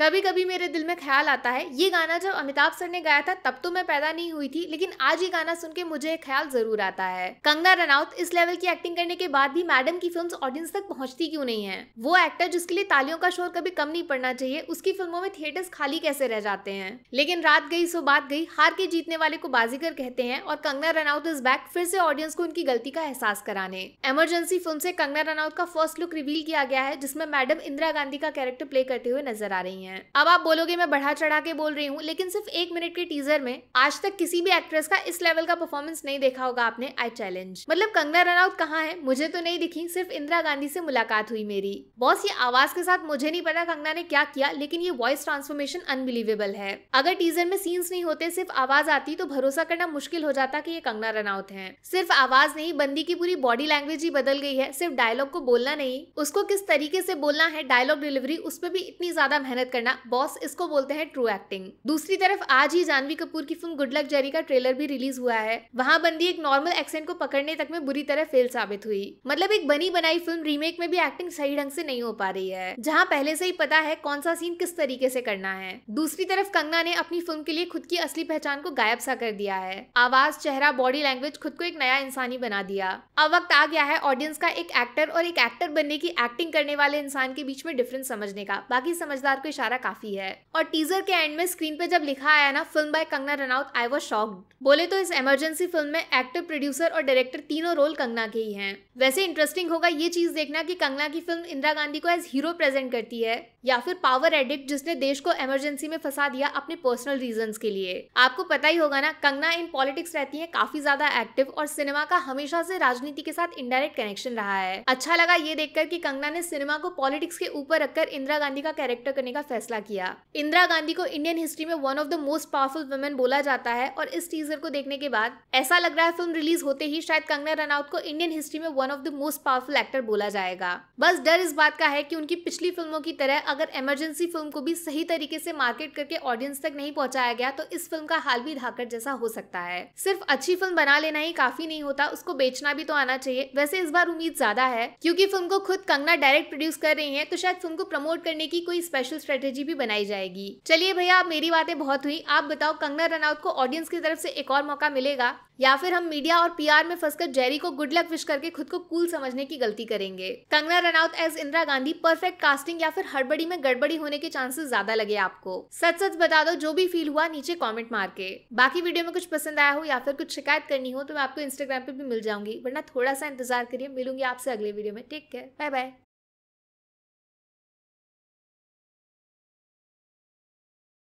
कभी कभी मेरे दिल में ख्याल आता है ये गाना जब अमिताभ सर ने गाया था तब तो मैं पैदा नहीं हुई थी लेकिन आज ये गाना सुन के मुझे ख्याल जरूर आता है कंगना रनौत इस लेवल की एक्टिंग करने के बाद भी मैडम की फिल्म्स ऑडियंस तक पहुंचती क्यों नहीं है वो एक्टर जिसके लिए तालियों का शोर कभी कम नहीं पड़ना चाहिए उसकी फिल्मों में थिएटर्स खाली कैसे रह जाते हैं लेकिन रात गई सो बात गई हार के जीतने वाले को बाजीगर कहते हैं और कंगना रनौत इज बैक फिर से ऑडियंस को उनकी गलती का एहसास कराने एमरजेंसी फिल्म से कंगना रनौत का फर्स्ट लुक रिवील किया गया है जिसमें मैडम इंदिरा गांधी का कैरेक्टर प्ले करते हुए नजर आ रही है है अब आप बोलोगे मैं बढ़ा चढ़ा के बोल रही हूँ लेकिन सिर्फ एक मिनट के टीजर में आज तक किसी भी एक्ट्रेस का इस लेवल का परफॉर्मेंस नहीं देखा होगा आपने आई चैलेंज मतलब कंगना रनौत कहाँ है मुझे तो नहीं दिखी सिर्फ इंदिरा गांधी से मुलाकात हुई मेरी बॉस ये आवाज के साथ मुझे नहीं पता कंगना ने क्या किया लेकिन ये वॉइस ट्रांसफॉर्मेशन अनबिलीवेबल है अगर टीजर में सीन्स नहीं होते सिर्फ आवाज आती तो भरोसा करना मुश्किल हो जाता कि ये कंगना रनौत है सिर्फ आवाज नहीं बंदी की पूरी बॉडी लैंग्वेज ही बदल गई है सिर्फ डायलॉग को बोलना नहीं उसको किस तरीके से बोलना है डायलॉग डिलीवरी उस पर भी इतनी ज्यादा मेहनत करना बॉस इसको बोलते हैं ट्रू एक्टिंग दूसरी तरफ आज ही जानवी कपूर की फिल्म गुड लक जेरी का ट्रेलर भी रिलीज हुआ है वहाँ बंदी एक नॉर्मल एक्सेंट को पकड़ने तक में बुरी तरह फेल साबित हुई मतलब एक बनी बनाई फिल्म रीमेक में भी एक्टिंग सही ढंग से नहीं हो पा रही है जहाँ पहले से ही पता है कौन सा सीन किस तरीके से करना है दूसरी तरफ कंगना ने अपनी फिल्म के लिए खुद की असली पहचान को गायब सा कर दिया है आवाज चेहरा बॉडी लैंग्वेज खुद को एक नया इंसानी बना दिया अब वक्त आ गया है ऑडियंस का एक एक्टर और एक एक्टर बनने की एक्टिंग करने वाले इंसान के बीच में डिफरेंस समझने का बाकी समझदार को इशारा इशारा काफी है और टीजर के एंड में स्क्रीन पे जब लिखा आया ना film by Kangana Ranaut I was shocked बोले तो इस इमरजेंसी फिल्म में एक्टर प्रोड्यूसर और डायरेक्टर तीनों रोल कंगना के ही हैं वैसे इंटरेस्टिंग होगा ये चीज देखना कि कंगना की फिल्म इंदिरा गांधी को एज हीरो प्रेजेंट करती है या फिर पावर एडिक्ट जिसने देश को इमरजेंसी में फंसा दिया अपने पर्सनल रीजन के लिए आपको पता ही होगा ना कंगना इन पॉलिटिक्स रहती है काफी ज्यादा एक्टिव और सिनेमा का हमेशा से राजनीति के साथ इनडायरेक्ट कनेक्शन रहा है अच्छा लगा ये देखकर की कंगना ने सिनेमा को पॉलिटिक्स के ऊपर रखकर इंदिरा गांधी का कैरेक्टर करने का फैसला किया इंदिरा गांधी को इंडियन हिस्ट्री में one of the most powerful women बोला जाता है और इस टीजर को देखने के बाद ऐसा लग रहा है फिल्म रिलीज होते ही शायद कंगना रनआउट को इंडियन हिस्ट्री में one of the most powerful actor बोला जाएगा बस डर इस बात का है की उनकी पिछली फिल्मों की तरह अगर इमरजेंसी फिल्म को भी सही तरीके से मार्केट करके ऑडियंस तक नहीं पहुंचाया गया तो इस फिल्म का हाल भी धाकर जैसा हो सकता है सिर्फ अच्छी फिल्म बना लेना ही काफी नहीं होता उसको बेचना भी तो आना चाहिए वैसे इस बार उम्मीद ज्यादा है क्योंकि फिल्म को खुद कंगना डायरेक्ट प्रोड्यूस कर रही है तो शायद फिल्म को प्रमोट करने की कोई स्पेशल स्ट्रेटेजी स्ट्रेटेजी भी बनाई जाएगी चलिए भैया आप मेरी बातें बहुत हुई आप बताओ कंगना रनौत को ऑडियंस की तरफ से एक और मौका मिलेगा या फिर हम मीडिया और पीआर में फंसकर जेरी को गुड लक विश करके खुद को कूल समझने की गलती करेंगे Kangana Ranaut as Indira Gandhi perfect casting या फिर हड़बड़ी में गड़बड़ी होने के चांसेस ज्यादा लगे आपको सच सच बता दो जो भी फील हुआ नीचे कॉमेंट मार के बाकी वीडियो में कुछ पसंद आया हो या फिर कुछ शिकायत करनी हो तो मैं आपको इंस्टाग्राम पे भी मिल जाऊंगी वरना थोड़ा सा इंतजार करिए मिलूंगी आपसे अगले वीडियो में टेक केयर बाय बाय